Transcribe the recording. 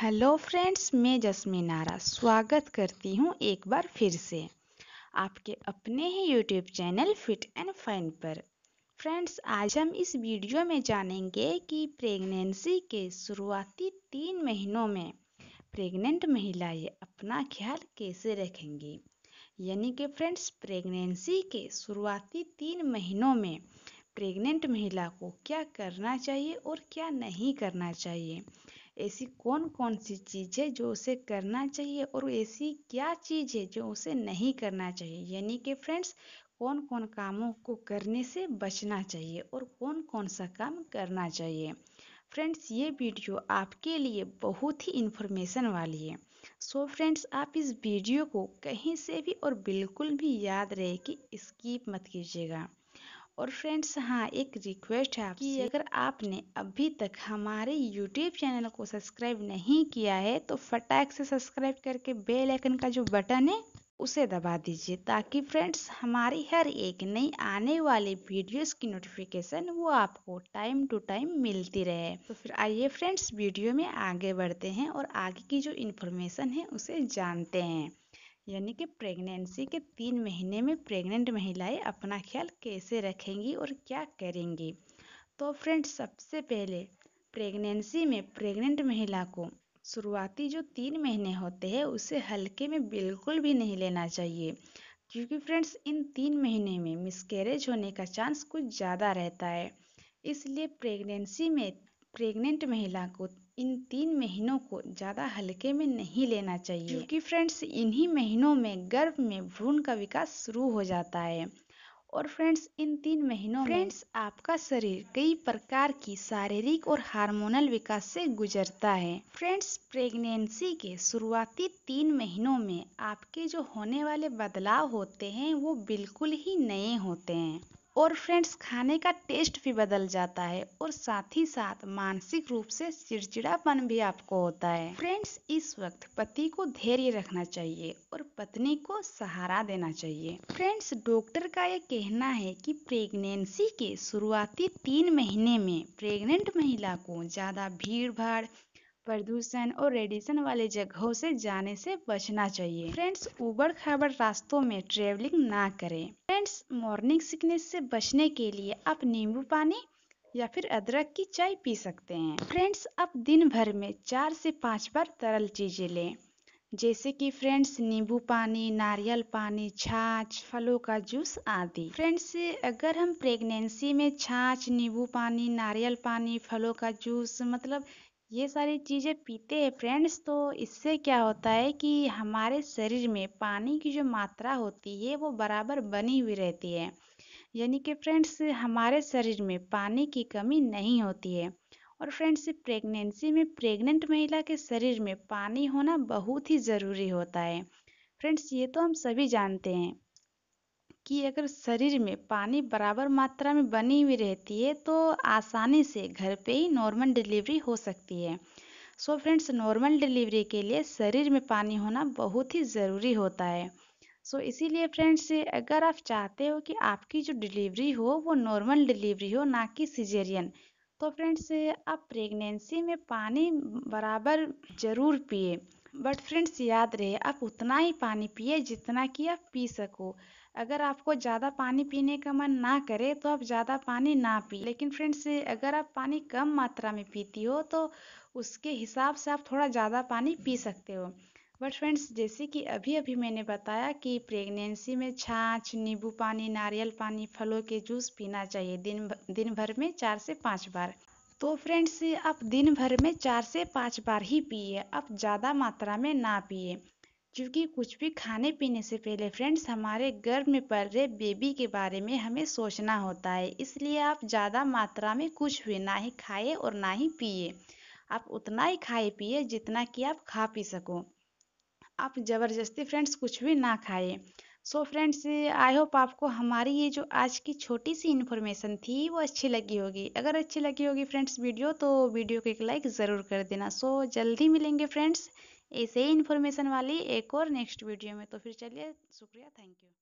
hello friends मैं जसमी नारा स्वागत करती हूँ एक बार फिर से आपके अपने ही YouTube channel fit and fine पर फ्रेंड्स आज हम इस वीडियो में जानेंगे कि प्रेगनेंसी के शुरुआती तीन महीनों में प्रेग्नेंट महिलाएं अपना ख्याल कैसे रखेंगी यानी कि फ्रेंड्स प्रेगनेंसी के शुरुआती तीन महीनों में प्रेग्नेंट महिला को क्या करना चाहिए और क्या नहीं करना चाहिए ऐसी कौन कौन सी चीज़ है जो उसे करना चाहिए और ऐसी क्या चीज़ है जो उसे नहीं करना चाहिए यानी कि फ्रेंड्स कौन कौन कामों को करने से बचना चाहिए और कौन कौन सा काम करना चाहिए फ्रेंड्स ये वीडियो आपके लिए बहुत ही इन्फॉर्मेशन वाली है सो so फ्रेंड्स आप इस वीडियो को कहीं से भी और बिल्कुल भी याद रहे कि स्कीप मत कीजिएगा और फ्रेंड्स हाँ एक रिक्वेस्ट है आपकी अगर आपने अभी तक हमारे यूट्यूब चैनल को सब्सक्राइब नहीं किया है तो फटाक से सब्सक्राइब करके बेल आइकन का जो बटन है उसे दबा दीजिए ताकि फ्रेंड्स हमारी हर एक नई आने वाली वीडियोस की नोटिफिकेशन वो आपको टाइम टू टाइम मिलती रहे तो फिर आइए फ्रेंड्स वीडियो में आगे बढ़ते हैं और आगे की जो इन्फॉर्मेशन है उसे जानते हैं यानी कि प्रेगनेंसी के तीन महीने में प्रेग्नेंट महिलाएं अपना ख्याल कैसे रखेंगी और क्या करेंगी तो फ्रेंड्स सबसे पहले प्रेगनेंसी में प्रेग्नेंट महिला को शुरुआती जो तीन महीने होते हैं उसे हल्के में बिल्कुल भी नहीं लेना चाहिए क्योंकि फ्रेंड्स इन तीन महीने में मिसकैरेज होने का चांस कुछ ज़्यादा रहता है इसलिए प्रेगनेंसी में प्रेग्नेंट महिला को इन तीन महीनों को ज़्यादा हल्के में नहीं लेना चाहिए क्योंकि फ्रेंड्स इन्हीं महीनों में गर्भ में भ्रूण का विकास शुरू हो जाता है और फ्रेंड्स इन तीन महीनों फ्रेंड्स आपका शरीर कई प्रकार की शारीरिक और हार्मोनल विकास से गुजरता है फ्रेंड्स प्रेगनेंसी के शुरुआती तीन महीनों में आपके जो होने वाले बदलाव होते हैं वो बिल्कुल ही नए होते हैं और फ्रेंड्स खाने का टेस्ट भी बदल जाता है और साथ ही साथ मानसिक रूप से चिड़चिड़ापन भी आपको होता है फ्रेंड्स इस वक्त पति को धैर्य रखना चाहिए और पत्नी को सहारा देना चाहिए फ्रेंड्स डॉक्टर का यह कहना है कि प्रेगनेंसी के शुरुआती तीन महीने में प्रेग्नेंट महिला को ज़्यादा भीड़ भाड़ प्रदूषण और रेडिएशन वाले जगहों से जाने से बचना चाहिए फ्रेंड्स उबड़ खाबड़ रास्तों में ट्रेवलिंग ना करें फ्रेंड्स मॉर्निंग सिकनेस से बचने के लिए आप नींबू पानी या फिर अदरक की चाय पी सकते हैं फ्रेंड्स आप दिन भर में चार से पाँच बार तरल चीज़ें लें जैसे कि फ्रेंड्स नींबू पानी नारियल पानी छाछ फलों का जूस आदि फ्रेंड्स अगर हम प्रेगनेंसी में छाछ नींबू पानी नारियल पानी फलों का जूस मतलब ये सारी चीज़ें पीते हैं फ्रेंड्स तो इससे क्या होता है कि हमारे शरीर में पानी की जो मात्रा होती है वो बराबर बनी हुई रहती है यानी कि फ्रेंड्स हमारे शरीर में पानी की कमी नहीं होती है और फ्रेंड्स प्रेगनेंसी में प्रेग्नेंट महिला के शरीर में पानी होना बहुत ही ज़रूरी होता है फ्रेंड्स ये तो हम सभी जानते हैं कि अगर शरीर में पानी बराबर मात्रा में बनी हुई रहती है तो आसानी से घर पे ही नॉर्मल डिलीवरी हो सकती है सो फ्रेंड्स नॉर्मल डिलीवरी के लिए शरीर में पानी होना बहुत ही ज़रूरी होता है सो so, इसीलिए फ्रेंड्स अगर आप चाहते हो कि आपकी जो डिलीवरी हो वो नॉर्मल डिलीवरी हो ना कि सिजेरियन तो फ्रेंड्स आप प्रेगनेंसी में पानी बराबर ज़रूर पिए बट फ्रेंड्स याद रहे आप उतना ही पानी पिए जितना कि आप पी सको अगर आपको ज़्यादा पानी पीने का मन ना करे तो आप ज़्यादा पानी ना पिए लेकिन फ्रेंड्स अगर आप पानी कम मात्रा में पीती हो तो उसके हिसाब से आप थोड़ा ज़्यादा पानी पी सकते हो बट फ्रेंड्स जैसे कि अभी अभी मैंने बताया कि प्रेगनेंसी में छाछ नींबू पानी नारियल पानी फलों के जूस पीना चाहिए दिन दिन भर में चार से पाँच बार तो फ्रेंड्स आप दिन भर में चार से पाँच बार ही पिए आप ज़्यादा मात्रा में ना पिए क्योंकि कुछ भी खाने पीने से पहले फ्रेंड्स हमारे गर्भ में पल रहे बेबी के बारे में हमें सोचना होता है इसलिए आप ज़्यादा मात्रा में कुछ भी ना ही खाए और ना ही पिए आप उतना ही खाए पिए जितना कि आप खा पी सको आप ज़बरदस्ती फ्रेंड्स कुछ भी ना खाएं सो फ्रेंड्स आई होप आपको हमारी ये जो आज की छोटी सी इन्फॉर्मेशन थी वो अच्छी लगी होगी अगर अच्छी लगी होगी फ्रेंड्स वीडियो तो वीडियो को एक लाइक ज़रूर कर देना सो so, जल्दी मिलेंगे फ्रेंड्स ऐसे ही इन्फॉर्मेशन वाली एक और नेक्स्ट वीडियो में तो फिर चलिए शुक्रिया थैंक यू